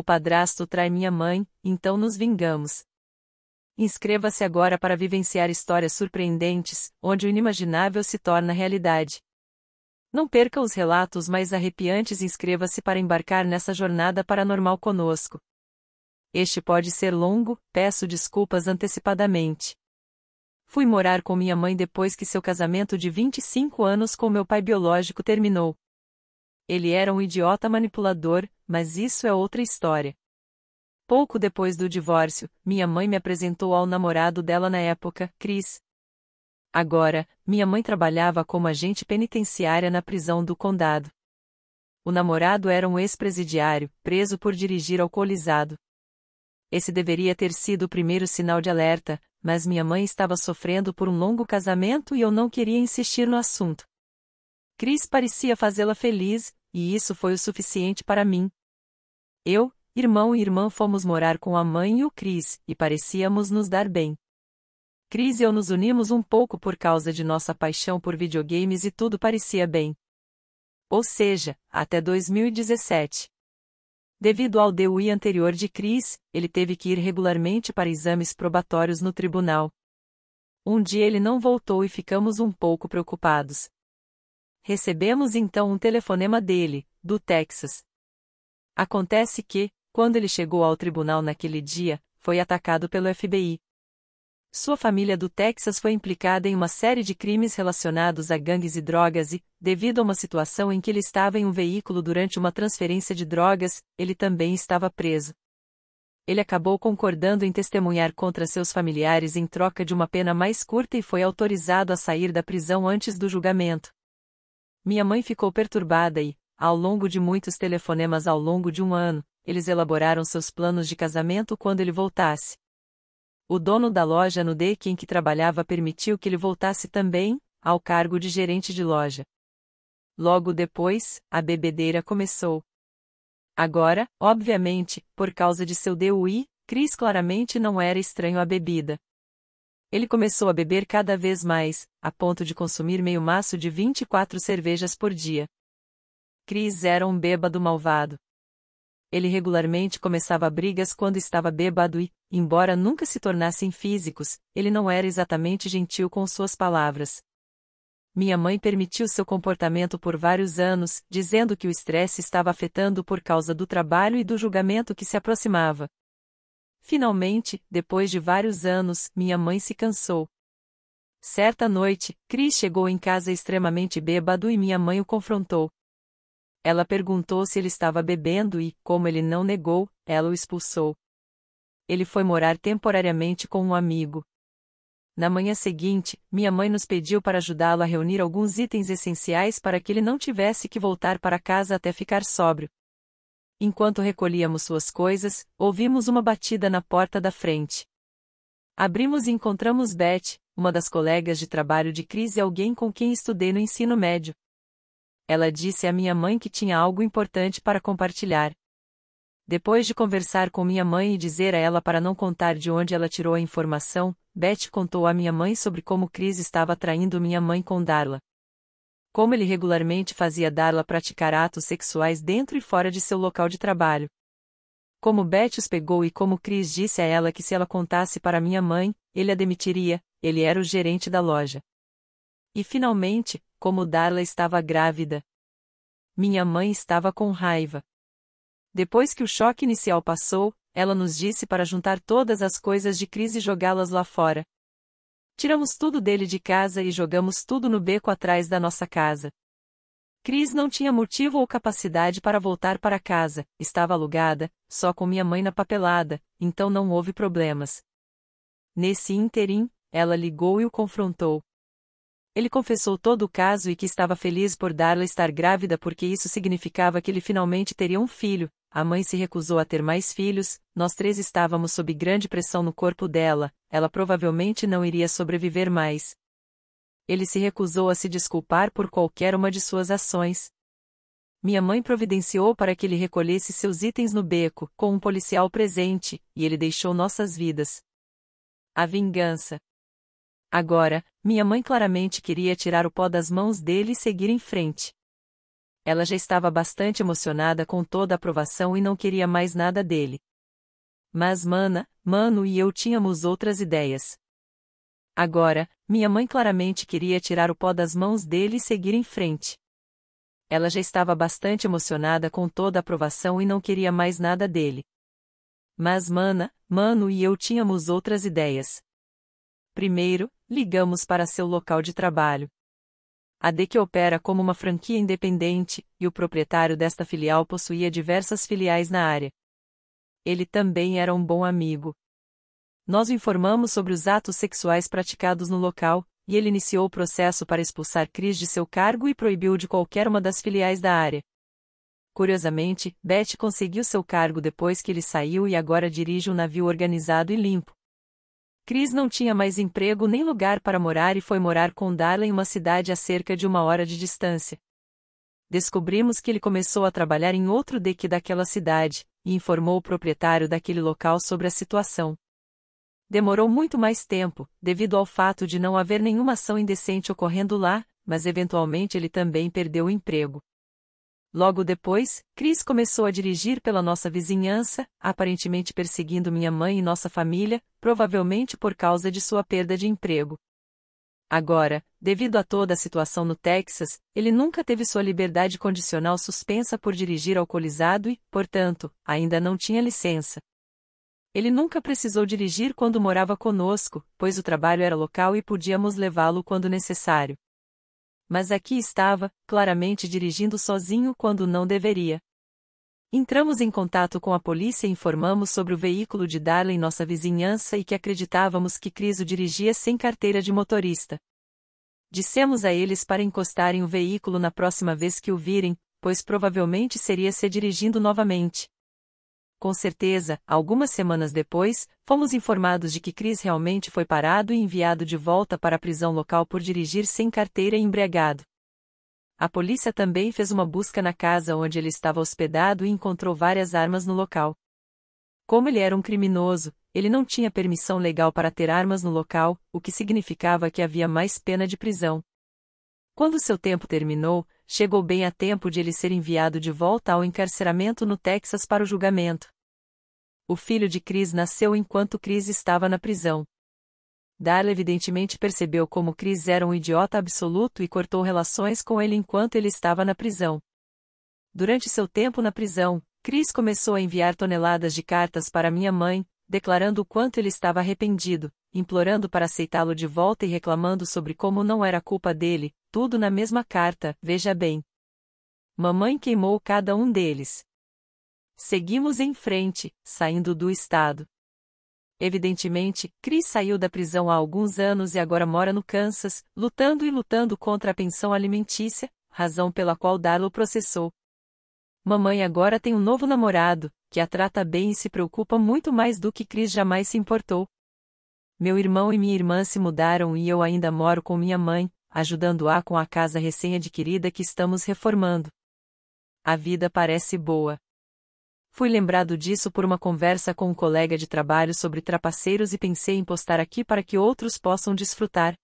O padrasto trai minha mãe, então nos vingamos. Inscreva-se agora para vivenciar histórias surpreendentes, onde o inimaginável se torna realidade. Não perca os relatos mais arrepiantes e inscreva-se para embarcar nessa jornada paranormal conosco. Este pode ser longo, peço desculpas antecipadamente. Fui morar com minha mãe depois que seu casamento de 25 anos com meu pai biológico terminou. Ele era um idiota manipulador, mas isso é outra história. Pouco depois do divórcio, minha mãe me apresentou ao namorado dela na época, Chris. Agora, minha mãe trabalhava como agente penitenciária na prisão do condado. O namorado era um ex-presidiário, preso por dirigir alcoolizado. Esse deveria ter sido o primeiro sinal de alerta, mas minha mãe estava sofrendo por um longo casamento e eu não queria insistir no assunto. Chris parecia fazê-la feliz, e isso foi o suficiente para mim. Eu, irmão e irmã fomos morar com a mãe e o Cris, e parecíamos nos dar bem. Cris e eu nos unimos um pouco por causa de nossa paixão por videogames e tudo parecia bem. Ou seja, até 2017. Devido ao DUI anterior de Cris, ele teve que ir regularmente para exames probatórios no tribunal. Um dia ele não voltou e ficamos um pouco preocupados, Recebemos então um telefonema dele, do Texas. Acontece que, quando ele chegou ao tribunal naquele dia, foi atacado pelo FBI. Sua família do Texas foi implicada em uma série de crimes relacionados a gangues e drogas e, devido a uma situação em que ele estava em um veículo durante uma transferência de drogas, ele também estava preso. Ele acabou concordando em testemunhar contra seus familiares em troca de uma pena mais curta e foi autorizado a sair da prisão antes do julgamento. Minha mãe ficou perturbada e, ao longo de muitos telefonemas ao longo de um ano, eles elaboraram seus planos de casamento quando ele voltasse. O dono da loja no DEC em que trabalhava permitiu que ele voltasse também, ao cargo de gerente de loja. Logo depois, a bebedeira começou. Agora, obviamente, por causa de seu DUI, Chris claramente não era estranho à bebida. Ele começou a beber cada vez mais, a ponto de consumir meio maço de 24 cervejas por dia. Chris era um bêbado malvado. Ele regularmente começava brigas quando estava bêbado e, embora nunca se tornassem físicos, ele não era exatamente gentil com suas palavras. Minha mãe permitiu seu comportamento por vários anos, dizendo que o estresse estava afetando por causa do trabalho e do julgamento que se aproximava. Finalmente, depois de vários anos, minha mãe se cansou. Certa noite, Chris chegou em casa extremamente bêbado e minha mãe o confrontou. Ela perguntou se ele estava bebendo e, como ele não negou, ela o expulsou. Ele foi morar temporariamente com um amigo. Na manhã seguinte, minha mãe nos pediu para ajudá-lo a reunir alguns itens essenciais para que ele não tivesse que voltar para casa até ficar sóbrio. Enquanto recolhíamos suas coisas, ouvimos uma batida na porta da frente. Abrimos e encontramos Beth, uma das colegas de trabalho de Cris e alguém com quem estudei no ensino médio. Ela disse à minha mãe que tinha algo importante para compartilhar. Depois de conversar com minha mãe e dizer a ela para não contar de onde ela tirou a informação, Beth contou à minha mãe sobre como Cris estava traindo minha mãe com Darla como ele regularmente fazia Darla praticar atos sexuais dentro e fora de seu local de trabalho. Como Beth os pegou e como Chris disse a ela que se ela contasse para minha mãe, ele a demitiria, ele era o gerente da loja. E finalmente, como Darla estava grávida. Minha mãe estava com raiva. Depois que o choque inicial passou, ela nos disse para juntar todas as coisas de Chris e jogá-las lá fora, Tiramos tudo dele de casa e jogamos tudo no beco atrás da nossa casa. Cris não tinha motivo ou capacidade para voltar para casa, estava alugada, só com minha mãe na papelada, então não houve problemas. Nesse ínterim, ela ligou e o confrontou. Ele confessou todo o caso e que estava feliz por Darla estar grávida porque isso significava que ele finalmente teria um filho, a mãe se recusou a ter mais filhos, nós três estávamos sob grande pressão no corpo dela, ela provavelmente não iria sobreviver mais. Ele se recusou a se desculpar por qualquer uma de suas ações. Minha mãe providenciou para que ele recolhesse seus itens no beco, com um policial presente, e ele deixou nossas vidas. A vingança. Agora, minha mãe claramente queria tirar o pó das mãos dele e seguir em frente. Ela já estava bastante emocionada com toda a aprovação e não queria mais nada dele. Mas Mana, Mano e eu tínhamos outras ideias. Agora, minha mãe claramente queria tirar o pó das mãos dele e seguir em frente. Ela já estava bastante emocionada com toda a aprovação e não queria mais nada dele. Mas Mana, Mano e eu tínhamos outras ideias. Primeiro, ligamos para seu local de trabalho a que opera como uma franquia independente, e o proprietário desta filial possuía diversas filiais na área. Ele também era um bom amigo. Nós informamos sobre os atos sexuais praticados no local, e ele iniciou o processo para expulsar Cris de seu cargo e proibiu de qualquer uma das filiais da área. Curiosamente, Beth conseguiu seu cargo depois que ele saiu e agora dirige um navio organizado e limpo, Chris não tinha mais emprego nem lugar para morar e foi morar com Darla em uma cidade a cerca de uma hora de distância. Descobrimos que ele começou a trabalhar em outro deck daquela cidade, e informou o proprietário daquele local sobre a situação. Demorou muito mais tempo, devido ao fato de não haver nenhuma ação indecente ocorrendo lá, mas eventualmente ele também perdeu o emprego. Logo depois, Cris começou a dirigir pela nossa vizinhança, aparentemente perseguindo minha mãe e nossa família, provavelmente por causa de sua perda de emprego. Agora, devido a toda a situação no Texas, ele nunca teve sua liberdade condicional suspensa por dirigir alcoolizado e, portanto, ainda não tinha licença. Ele nunca precisou dirigir quando morava conosco, pois o trabalho era local e podíamos levá-lo quando necessário mas aqui estava, claramente dirigindo sozinho quando não deveria. Entramos em contato com a polícia e informamos sobre o veículo de Darla em nossa vizinhança e que acreditávamos que Cris o dirigia sem carteira de motorista. Dissemos a eles para encostarem o veículo na próxima vez que o virem, pois provavelmente seria se dirigindo novamente. Com certeza, algumas semanas depois, fomos informados de que Chris realmente foi parado e enviado de volta para a prisão local por dirigir sem carteira e embriagado. A polícia também fez uma busca na casa onde ele estava hospedado e encontrou várias armas no local. Como ele era um criminoso, ele não tinha permissão legal para ter armas no local, o que significava que havia mais pena de prisão. Quando seu tempo terminou, chegou bem a tempo de ele ser enviado de volta ao encarceramento no Texas para o julgamento. O filho de Chris nasceu enquanto Chris estava na prisão. Darla evidentemente percebeu como Chris era um idiota absoluto e cortou relações com ele enquanto ele estava na prisão. Durante seu tempo na prisão, Chris começou a enviar toneladas de cartas para minha mãe, declarando o quanto ele estava arrependido, implorando para aceitá-lo de volta e reclamando sobre como não era culpa dele, tudo na mesma carta, veja bem. Mamãe queimou cada um deles. Seguimos em frente, saindo do estado. Evidentemente, Chris saiu da prisão há alguns anos e agora mora no Kansas, lutando e lutando contra a pensão alimentícia, razão pela qual Darlo processou. Mamãe agora tem um novo namorado, que a trata bem e se preocupa muito mais do que Chris jamais se importou. Meu irmão e minha irmã se mudaram e eu ainda moro com minha mãe, ajudando-a com a casa recém-adquirida que estamos reformando. A vida parece boa. Fui lembrado disso por uma conversa com um colega de trabalho sobre trapaceiros e pensei em postar aqui para que outros possam desfrutar.